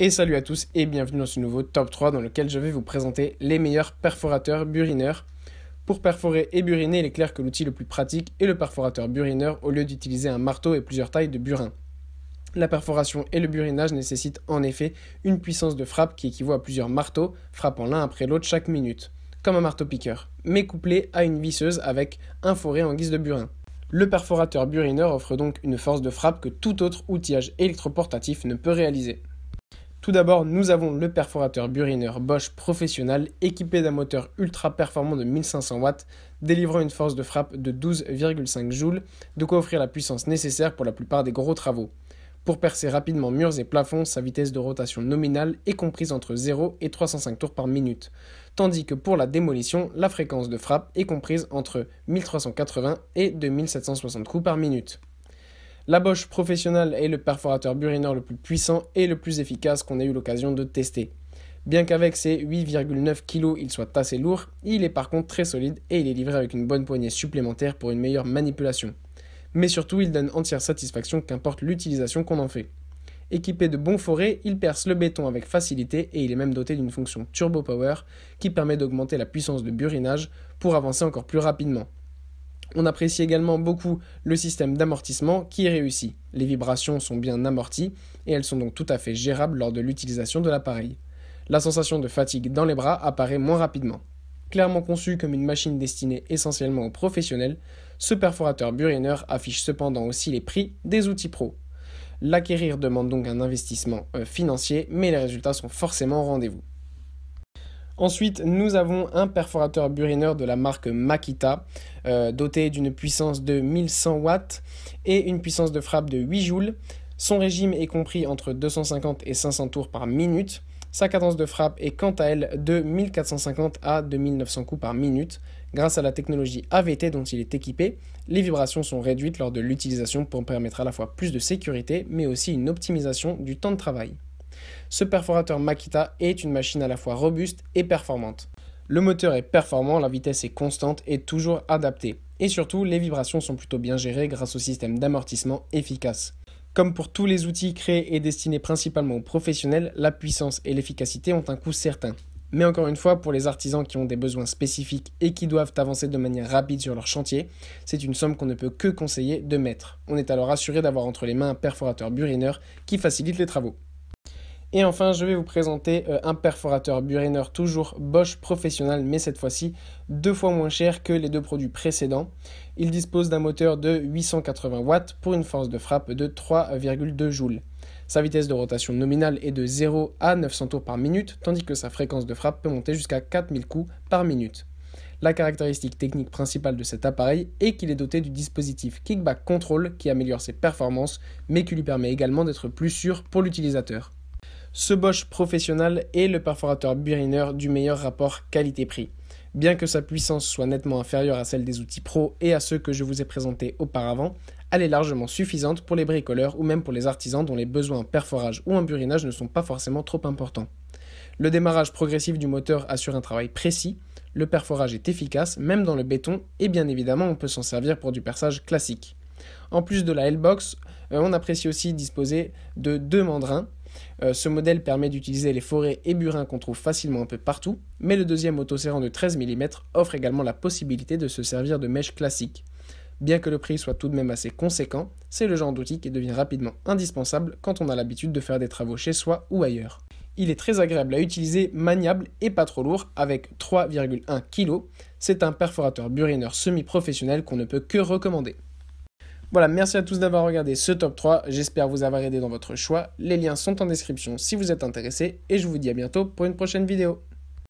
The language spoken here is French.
Et salut à tous et bienvenue dans ce nouveau top 3 dans lequel je vais vous présenter les meilleurs perforateurs burineurs. Pour perforer et buriner, il est clair que l'outil le plus pratique est le perforateur burineur au lieu d'utiliser un marteau et plusieurs tailles de burin. La perforation et le burinage nécessitent en effet une puissance de frappe qui équivaut à plusieurs marteaux frappant l'un après l'autre chaque minute, comme un marteau-piqueur, mais couplé à une visseuse avec un forêt en guise de burin. Le perforateur burineur offre donc une force de frappe que tout autre outillage électroportatif ne peut réaliser. Tout d'abord, nous avons le perforateur burineur Bosch professionnel équipé d'un moteur ultra performant de 1500 watts, délivrant une force de frappe de 12,5 joules, de quoi offrir la puissance nécessaire pour la plupart des gros travaux. Pour percer rapidement murs et plafonds, sa vitesse de rotation nominale est comprise entre 0 et 305 tours par minute, tandis que pour la démolition, la fréquence de frappe est comprise entre 1380 et 2760 coups par minute la Bosch professionnelle est le perforateur burineur le plus puissant et le plus efficace qu'on ait eu l'occasion de tester. Bien qu'avec ses 8,9 kg il soit assez lourd, il est par contre très solide et il est livré avec une bonne poignée supplémentaire pour une meilleure manipulation. Mais surtout, il donne entière satisfaction qu'importe l'utilisation qu'on en fait. Équipé de bons forêts, il perce le béton avec facilité et il est même doté d'une fonction turbo power qui permet d'augmenter la puissance de burinage pour avancer encore plus rapidement. On apprécie également beaucoup le système d'amortissement qui est réussi. Les vibrations sont bien amorties et elles sont donc tout à fait gérables lors de l'utilisation de l'appareil. La sensation de fatigue dans les bras apparaît moins rapidement. Clairement conçu comme une machine destinée essentiellement aux professionnels, ce perforateur Buriner affiche cependant aussi les prix des outils pro. L'acquérir demande donc un investissement euh, financier, mais les résultats sont forcément au rendez-vous. Ensuite, nous avons un perforateur burineur de la marque Makita, euh, doté d'une puissance de 1100 watts et une puissance de frappe de 8 joules. Son régime est compris entre 250 et 500 tours par minute. Sa cadence de frappe est quant à elle de 1450 à 2900 coups par minute. Grâce à la technologie AVT dont il est équipé, les vibrations sont réduites lors de l'utilisation pour permettre à la fois plus de sécurité mais aussi une optimisation du temps de travail ce perforateur Makita est une machine à la fois robuste et performante. Le moteur est performant, la vitesse est constante et toujours adaptée. Et surtout, les vibrations sont plutôt bien gérées grâce au système d'amortissement efficace. Comme pour tous les outils créés et destinés principalement aux professionnels, la puissance et l'efficacité ont un coût certain. Mais encore une fois, pour les artisans qui ont des besoins spécifiques et qui doivent avancer de manière rapide sur leur chantier, c'est une somme qu'on ne peut que conseiller de mettre. On est alors assuré d'avoir entre les mains un perforateur burineur qui facilite les travaux. Et enfin, je vais vous présenter euh, un perforateur Buriner toujours Bosch professionnel, mais cette fois-ci deux fois moins cher que les deux produits précédents. Il dispose d'un moteur de 880 watts pour une force de frappe de 3,2 joules. Sa vitesse de rotation nominale est de 0 à 900 tours par minute, tandis que sa fréquence de frappe peut monter jusqu'à 4000 coups par minute. La caractéristique technique principale de cet appareil est qu'il est doté du dispositif Kickback Control qui améliore ses performances, mais qui lui permet également d'être plus sûr pour l'utilisateur ce Bosch professionnel est le perforateur buriner du meilleur rapport qualité-prix. Bien que sa puissance soit nettement inférieure à celle des outils pro et à ceux que je vous ai présentés auparavant, elle est largement suffisante pour les bricoleurs ou même pour les artisans dont les besoins en perforage ou en burinage ne sont pas forcément trop importants. Le démarrage progressif du moteur assure un travail précis, le perforage est efficace même dans le béton et bien évidemment on peut s'en servir pour du perçage classique. En plus de la L-Box, euh, on apprécie aussi disposer de deux mandrins euh, ce modèle permet d'utiliser les forêts et burins qu'on trouve facilement un peu partout, mais le deuxième autoserrant de 13 mm offre également la possibilité de se servir de mèches classiques. Bien que le prix soit tout de même assez conséquent, c'est le genre d'outil qui devient rapidement indispensable quand on a l'habitude de faire des travaux chez soi ou ailleurs. Il est très agréable à utiliser, maniable et pas trop lourd avec 3,1 kg. C'est un perforateur burineur semi-professionnel qu'on ne peut que recommander. Voilà, merci à tous d'avoir regardé ce top 3. J'espère vous avoir aidé dans votre choix. Les liens sont en description si vous êtes intéressé. Et je vous dis à bientôt pour une prochaine vidéo.